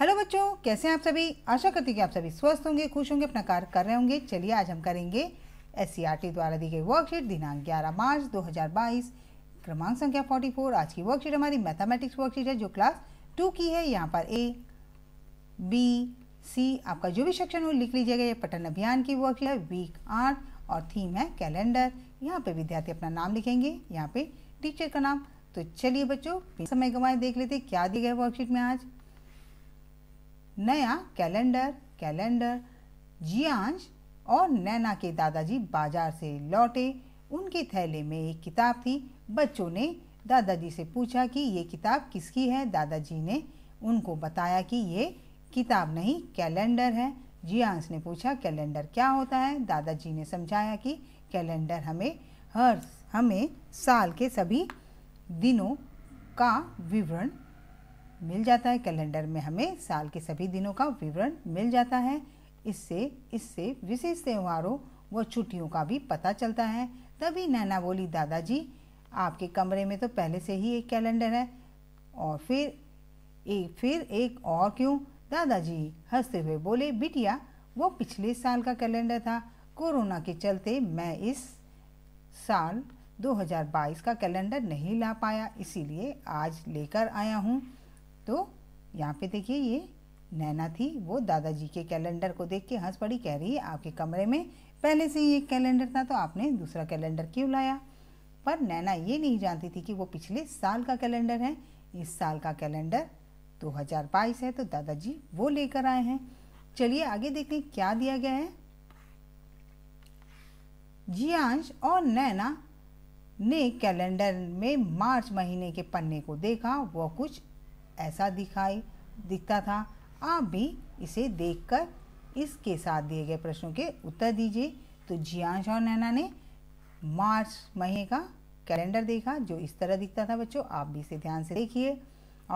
hello बच्चों कैसे हैं आप सभी आशा करती कि आप सभी स्वस्थ होंगे खुश होंगे अपना कार्य कर रहे होंगे चलिए आज हम करेंगे एस e द्वारा दी गई वर्कशीट दिनांक 11 मार्च 2022 क्रमांक संख्या 44 आज की वर्कशीट हमारी मैथमेटिक्स वर्कशीट है जो क्लास टू की है यहाँ पर ए बी सी आपका जो भी सेक्शन हो लिख लीजिएगा ये पठन अभियान की वर्कशीट है वीक आठ और थीम है कैलेंडर यहाँ पे विद्यार्थी अपना नाम लिखेंगे यहाँ पे टीचर का नाम तो चलिए बच्चों समय गवाए देख लेते क्या दिए गए वर्कशीट में आज नया कैलेंडर कैलेंडर जियांश और नैना के दादाजी बाजार से लौटे उनके थैले में एक किताब थी बच्चों ने दादाजी से पूछा कि ये किताब किसकी है दादाजी ने उनको बताया कि ये किताब नहीं कैलेंडर है जियांश ने पूछा कैलेंडर क्या होता है दादाजी ने समझाया कि कैलेंडर हमें हर हमें साल के सभी दिनों का विवरण मिल जाता है कैलेंडर में हमें साल के सभी दिनों का विवरण मिल जाता है इससे इससे विशेष त्योहारों व छुट्टियों का भी पता चलता है तभी नैना बोली दादाजी आपके कमरे में तो पहले से ही एक कैलेंडर है और फिर एक फिर एक और क्यों दादाजी हंसते हुए बोले बिटिया वो पिछले साल का कैलेंडर था कोरोना के चलते मैं इस साल 2022 का कैलेंडर नहीं ला पाया इसीलिए आज लेकर आया हूँ तो यहाँ पे देखिए ये नैना थी वो दादाजी के कैलेंडर को देख के हंस पड़ी कह रही है आपके कमरे में पहले से ही एक कैलेंडर था तो आपने दूसरा कैलेंडर क्यों लाया पर नैना ये नहीं जानती थी कि वो पिछले साल का कैलेंडर है इस साल का कैलेंडर दो है तो दादाजी वो लेकर आए हैं चलिए आगे देखते हैं क्या दिया गया है जियांश और नैना ने कैलेंडर में मार्च महीने के पन्ने को देखा वह कुछ ऐसा दिखाई दिखता था आप भी इसे देखकर इसके साथ दिए गए प्रश्नों के उत्तर दीजिए तो जियांश और नैना ने मार्च महीने का कैलेंडर देखा जो इस तरह दिखता था बच्चों आप भी इसे ध्यान से देखिए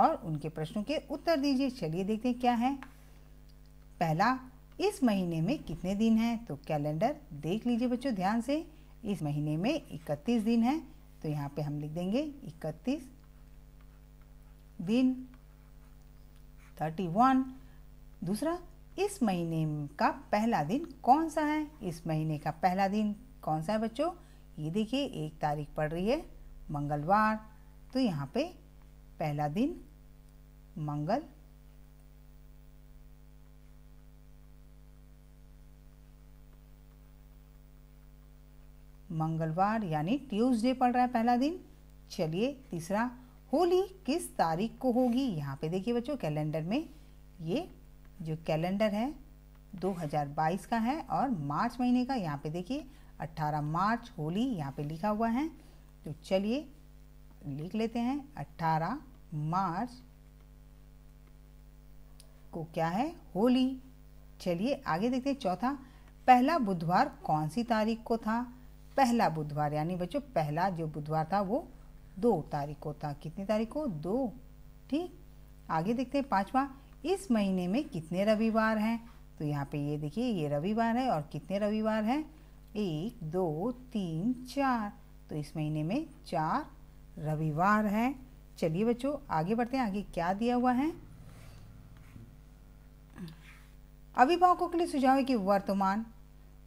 और उनके प्रश्नों के उत्तर दीजिए चलिए देखते हैं क्या है पहला इस महीने में कितने दिन हैं तो कैलेंडर देख लीजिए बच्चों ध्यान से इस महीने में 31 दिन है तो यहाँ पे हम लिख देंगे 31 दिन थर्टी वन दूसरा इस महीने का पहला दिन कौन सा है इस महीने का पहला दिन कौन सा है बच्चों ये देखिए एक तारीख पड़ रही है मंगलवार तो यहाँ पे पहला दिन मंगल मंगलवार यानी ट्यूसडे पड़ रहा है पहला दिन चलिए तीसरा होली किस तारीख को होगी यहाँ पे देखिए बच्चों कैलेंडर में ये जो कैलेंडर है 2022 का है और मार्च महीने का यहाँ पे देखिए 18 मार्च होली यहाँ पे लिखा हुआ है तो चलिए लिख लेते हैं 18 मार्च को क्या है होली चलिए आगे देखते हैं चौथा पहला बुधवार कौन सी तारीख को था पहला बुधवार यानी बच्चों पहला जो बुधवार था वो दो तारीख को था कितनी तारीख को दो ठीक आगे देखते हैं पांचवा इस महीने में कितने रविवार हैं तो यहाँ पे ये देखिए ये रविवार है और कितने रविवार हैं एक दो तीन चार तो इस महीने में चार रविवार हैं चलिए बच्चों आगे बढ़ते हैं आगे क्या दिया हुआ है अभिभावकों के लिए सुझाव है कि वर्तमान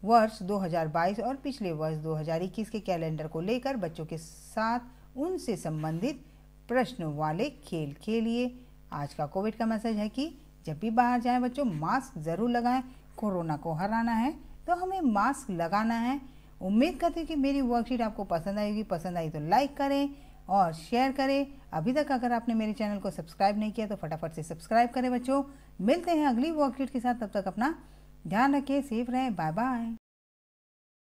वर्ष 2022 और पिछले वर्ष 2021 के कैलेंडर को लेकर बच्चों के साथ उनसे संबंधित प्रश्नों वाले खेल खेलिए आज का कोविड का मैसेज है कि जब भी बाहर जाएं बच्चों मास्क ज़रूर लगाएं कोरोना को हराना है तो हमें मास्क लगाना है उम्मीद करती हूँ कि मेरी वर्कशीट आपको पसंद आएगी पसंद आई तो लाइक करें और शेयर करें अभी तक अगर आपने मेरे चैनल को सब्सक्राइब नहीं किया तो फटाफट से सब्सक्राइब करें बच्चों मिलते हैं अगली वर्कशीट के साथ तब तक अपना ध्यान रखें सेफ रहें बाय बाय